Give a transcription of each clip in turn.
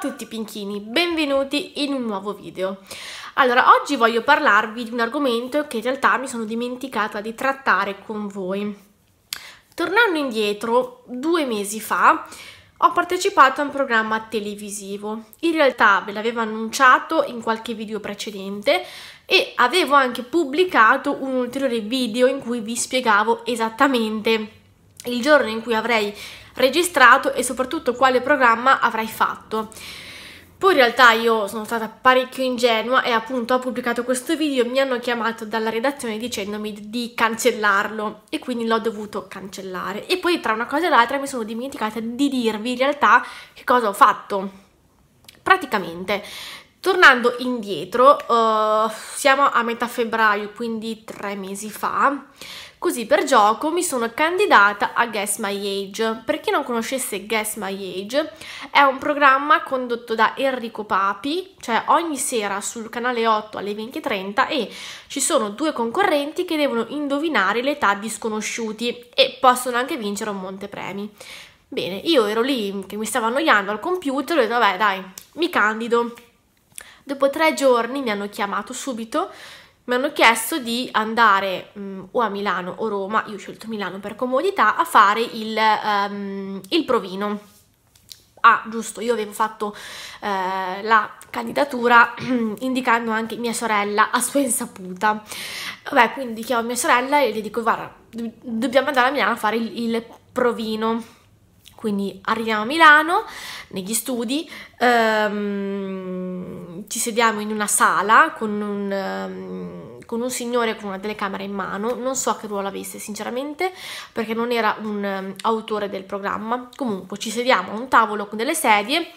tutti pinchini, benvenuti in un nuovo video. Allora, oggi voglio parlarvi di un argomento che in realtà mi sono dimenticata di trattare con voi. Tornando indietro, due mesi fa, ho partecipato a un programma televisivo. In realtà ve l'avevo annunciato in qualche video precedente e avevo anche pubblicato un ulteriore video in cui vi spiegavo esattamente il giorno in cui avrei registrato e soprattutto quale programma avrai fatto. Poi in realtà io sono stata parecchio ingenua e appunto ho pubblicato questo video, mi hanno chiamato dalla redazione dicendomi di cancellarlo e quindi l'ho dovuto cancellare. E poi tra una cosa e l'altra mi sono dimenticata di dirvi in realtà che cosa ho fatto. Praticamente, tornando indietro, uh, siamo a metà febbraio, quindi tre mesi fa, Così per gioco mi sono candidata a Guess My Age. Per chi non conoscesse Guess My Age, è un programma condotto da Enrico Papi, cioè ogni sera sul canale 8 alle 20.30 e ci sono due concorrenti che devono indovinare l'età di sconosciuti e possono anche vincere un montepremi. Bene, io ero lì che mi stavo annoiando al computer e ho detto vabbè dai, mi candido. Dopo tre giorni mi hanno chiamato subito mi hanno chiesto di andare mh, mm, o a Milano o Roma, io ho scelto Milano per comodità, a fare il, um, il provino. Ah, giusto, io avevo fatto eh, la candidatura indicando anche mia sorella a sua insaputa. Vabbè, quindi chiamo mia sorella e le dico, guarda, dobbiamo andare a Milano a fare il, il provino. Quindi arriviamo a Milano, negli studi, ehm, ci sediamo in una sala con un, ehm, con un, signore con una telecamera in mano, non so che ruolo avesse sinceramente perché non era un ehm, autore del programma, comunque ci sediamo a un tavolo con delle sedie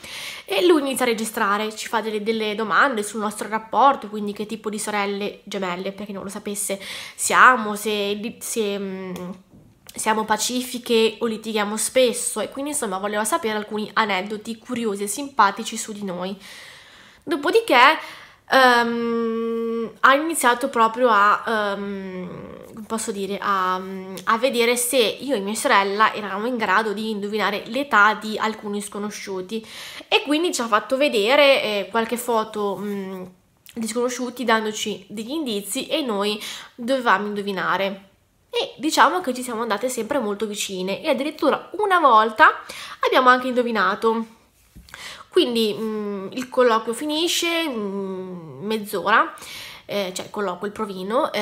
e lui inizia a registrare, ci fa delle, delle domande sul nostro rapporto, quindi che tipo di sorelle gemelle, perché non lo sapesse siamo, se... se mm, siamo pacifiche o litighiamo spesso e quindi insomma voleva sapere alcuni aneddoti curiosi e simpatici su di noi. Dopodiché um, ha iniziato proprio a, um, posso dire, a, a vedere se io e mia sorella eravamo in grado di indovinare l'età di alcuni sconosciuti e quindi ci ha fatto vedere eh, qualche foto um, di sconosciuti dandoci degli indizi e noi dovevamo indovinare e diciamo che ci siamo andate sempre molto vicine e addirittura una volta abbiamo anche indovinato quindi mh, mm, il colloquio finisce, mh, mm, mezz'ora, eh, cioè il colloquio, il provino. Eh,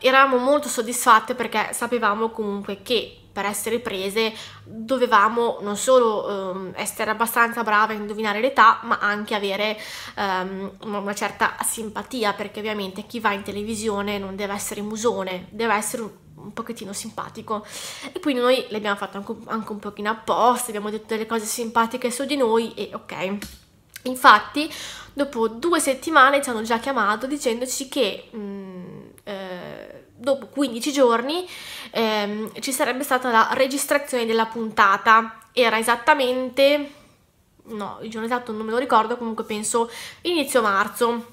eravamo molto soddisfatte perché sapevamo comunque che per essere prese dovevamo non solo um, essere abbastanza brave a indovinare l'età ma anche avere um, una certa simpatia perché ovviamente chi va in televisione non deve essere musone, deve essere un pochettino simpatico e quindi noi l'abbiamo fatto anche, anche un pochino apposta, abbiamo detto delle cose simpatiche su di noi e ok. Infatti dopo due settimane ci hanno già chiamato dicendoci che... Mh, mm, eh, dopo 15 giorni ehm, ci sarebbe stata la registrazione della puntata. Era esattamente, no, il giorno esatto non me lo ricordo, comunque penso inizio marzo.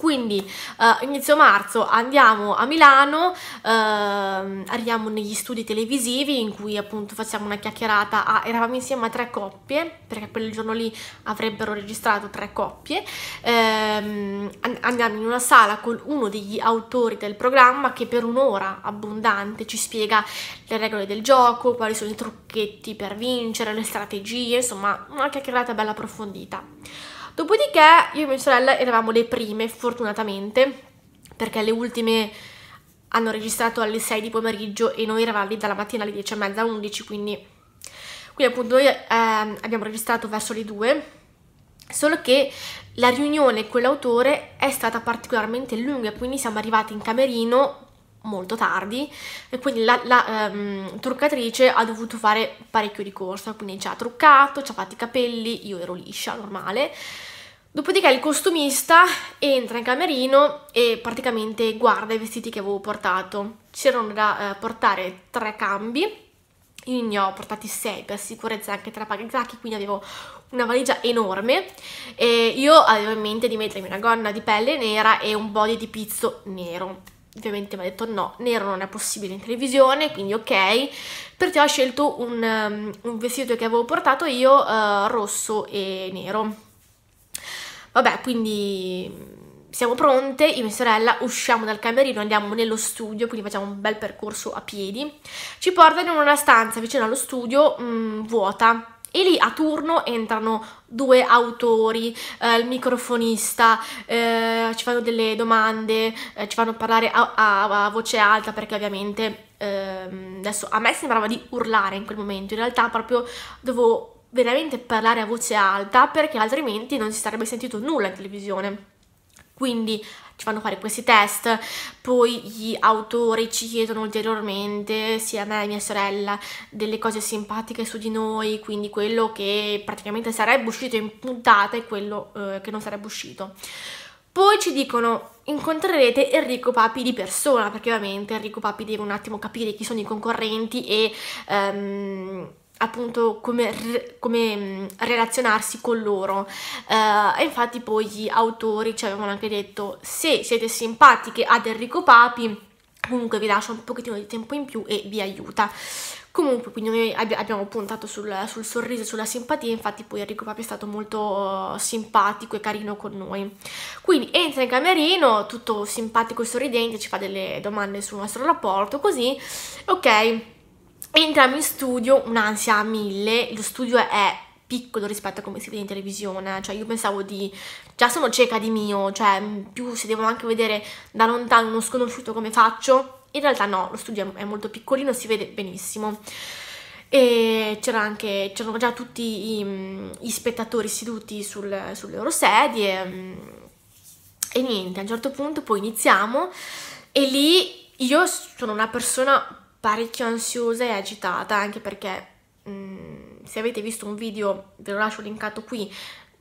Quindi eh, inizio marzo andiamo a Milano, eh, arriviamo negli studi televisivi in cui appunto facciamo una chiacchierata, a, ah, eravamo insieme a tre coppie, perché quel giorno lì avrebbero registrato tre coppie, eh, andiamo in una sala con uno degli autori del programma che per un'ora abbondante ci spiega le regole del gioco, quali sono i trucchetti per vincere, le strategie, insomma una chiacchierata bella approfondita. Dopodiché io e mia sorella eravamo le prime, fortunatamente, perché le ultime hanno registrato alle 6 di pomeriggio e noi eravamo lì dalla mattina alle 10 e mezza, 11, quindi, quindi appunto noi eh, abbiamo registrato verso le 2, solo che la riunione con l'autore è stata particolarmente lunga, quindi siamo arrivati in camerino molto tardi e quindi la, la um, truccatrice ha dovuto fare parecchio di corsa, quindi ci ha truccato, ci ha fatto i capelli, io ero liscia, normale. Dopodiché il costumista entra in camerino e praticamente guarda i vestiti che avevo portato. C'erano da eh, portare tre cambi, io ne ho portati sei per sicurezza anche tra pacchi, quindi avevo una valigia enorme e io avevo in mente di mettermi una gonna di pelle nera e un body di pizzo nero ovviamente mi ha detto no, nero non è possibile in televisione, quindi ok, perché ho scelto un, um, un vestito che avevo portato io uh, rosso e nero. Vabbè, quindi mm, siamo pronte, io e mia sorella usciamo dal camerino, andiamo nello studio, quindi facciamo un bel percorso a piedi. Ci portano in una stanza vicino allo studio mh, mm, vuota, e lì a turno entrano due autori, eh, il microfonista, eh, ci fanno delle domande, eh, ci fanno parlare a, a, a, voce alta perché ovviamente ehm, adesso a me sembrava di urlare in quel momento, in realtà proprio dovevo veramente parlare a voce alta perché altrimenti non si sarebbe sentito nulla in televisione. Quindi ci fanno fare questi test, poi gli autori ci chiedono ulteriormente, sia a me e mia sorella, delle cose simpatiche su di noi, quindi quello che praticamente sarebbe uscito in puntata e quello eh, che non sarebbe uscito. Poi ci dicono incontrerete Enrico Papi di persona, perché ovviamente Enrico Papi deve un attimo capire chi sono i concorrenti e... Um, appunto come, come, mm, relazionarsi con loro uh, e infatti poi gli autori ci avevano anche detto se siete simpatiche ad Enrico Papi comunque vi lascia un pochettino di tempo in più e vi aiuta comunque quindi noi abbi abbiamo puntato sul, sul sorriso sulla simpatia infatti poi Enrico Papi è stato molto uh, simpatico e carino con noi quindi entra in camerino tutto simpatico e sorridente ci fa delle domande sul nostro rapporto così ok Entriamo in studio, un'ansia a mille, lo studio è piccolo rispetto a come si vede in televisione, eh. cioè io pensavo di, già sono cieca di mio, cioè più se devo anche vedere da lontano uno sconosciuto come faccio, in realtà no, lo studio è molto piccolino, si vede benissimo e c'erano già tutti i, mm, i, spettatori seduti sul, sulle loro sedie mm. e niente, a un certo punto poi iniziamo e lì io sono una persona parecchio ansiosa e agitata anche perché mh, mm, se avete visto un video, ve lo lascio linkato qui,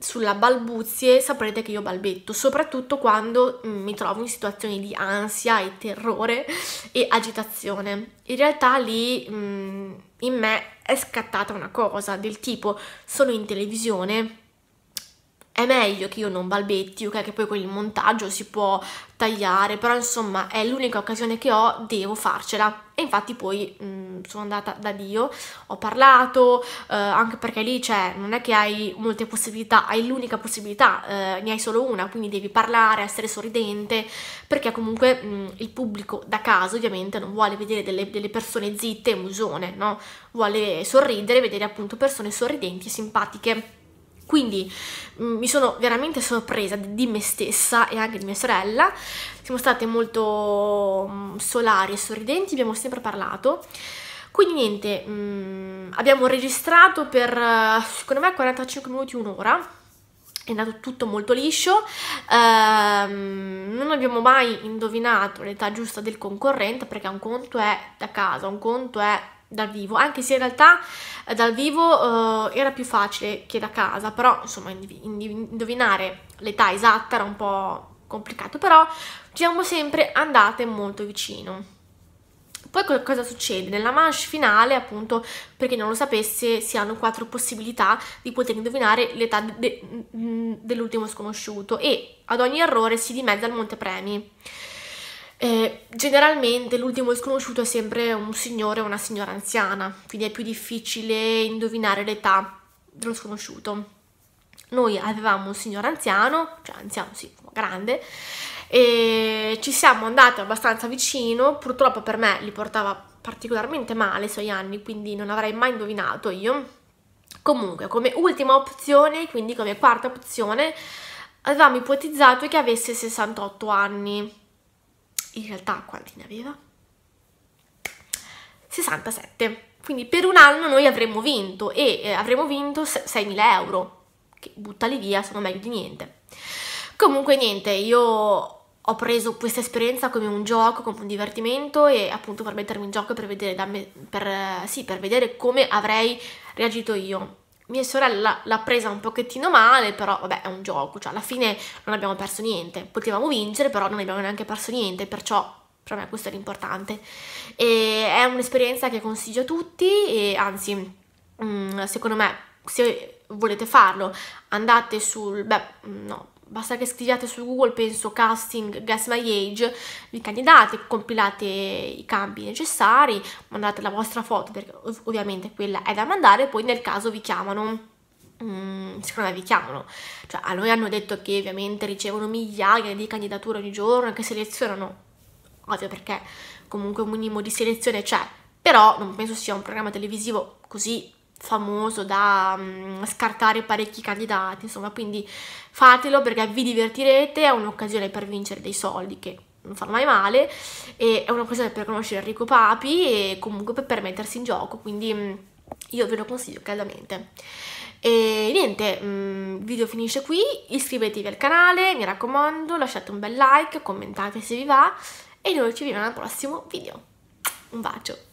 sulla balbuzie saprete che io balbetto, soprattutto quando mh, mm, mi trovo in situazioni di ansia e terrore e agitazione. In realtà lì mh, mm, in me è scattata una cosa del tipo sono in televisione è meglio che io non balbetti, ok? Che poi con il montaggio si può tagliare, però insomma è l'unica occasione che ho, devo farcela. E infatti poi mh, mm, sono andata da Dio, ho parlato, eh, anche perché lì cioè, non è che hai molte possibilità, hai l'unica possibilità, eh, ne hai solo una, quindi devi parlare, essere sorridente, perché comunque mh, mm, il pubblico da casa ovviamente non vuole vedere delle, delle persone zitte e musone, no? Vuole sorridere, vedere appunto persone sorridenti e simpatiche. Quindi mm, mi sono veramente sorpresa di, me stessa e anche di mia sorella. Siamo state molto mm, solari e sorridenti, abbiamo sempre parlato. Quindi niente, mm, abbiamo registrato per eh, secondo me 45 minuti, un'ora. È andato tutto molto liscio, ehm, non abbiamo mai indovinato l'età giusta del concorrente perché un conto è da casa, un conto è dal vivo, anche se in realtà eh, dal vivo eh, era più facile che da casa, però insomma indovinare l'età esatta era un po' complicato, però siamo sempre andate molto vicino. Poi cosa succede? Nella manche finale, appunto, per chi non lo sapesse, si hanno quattro possibilità di poter indovinare l'età de mm, dell'ultimo sconosciuto e ad ogni errore si dimezza il montepremi. premi. Eh, generalmente l'ultimo sconosciuto è sempre un signore o una signora anziana, quindi è più difficile indovinare l'età dello sconosciuto. Noi avevamo un signore anziano, cioè anziano sì, grande, e ci siamo andati abbastanza vicino, purtroppo per me li portava particolarmente male i suoi anni, quindi non avrei mai indovinato io. Comunque, come ultima opzione, quindi come quarta opzione, avevamo ipotizzato che avesse 68 anni in realtà quanti ne aveva? 67. Quindi per un anno noi avremmo vinto e eh, avremmo vinto 6.000 euro, che buttali via sono meglio di niente. Comunque niente, io ho preso questa esperienza come un gioco, come un divertimento e appunto per mettermi in gioco per vedere, da me, per, eh, sì, per vedere come avrei reagito io mia sorella l'ha presa un pochettino male, però vabbè è un gioco, cioè alla fine non abbiamo perso niente, potevamo vincere però non abbiamo neanche perso niente, perciò per me questo è l'importante. E è un'esperienza che consiglio a tutti e anzi mm, secondo me se volete farlo andate sul... beh mm, no, basta che scriviate su Google, penso, casting Guess My Age, vi candidate, compilate i cambi necessari, mandate la vostra foto, perché ov ovviamente quella è da mandare, poi nel caso vi chiamano. Mm, secondo me vi chiamano cioè a noi hanno detto che ovviamente ricevono migliaia di candidature ogni giorno che selezionano ovvio perché comunque un minimo di selezione c'è però non penso sia un programma televisivo così famoso da um, scartare parecchi candidati, insomma, quindi fatelo perché vi divertirete, è un'occasione per vincere dei soldi che non fa mai male, e è un'occasione per conoscere Enrico Papi e comunque per, per mettersi in gioco, quindi um, io ve lo consiglio caldamente. E niente, il mm, video finisce qui, iscrivetevi al canale, mi raccomando, lasciate un bel like, commentate se vi va e noi ci vediamo al prossimo video. Un bacio!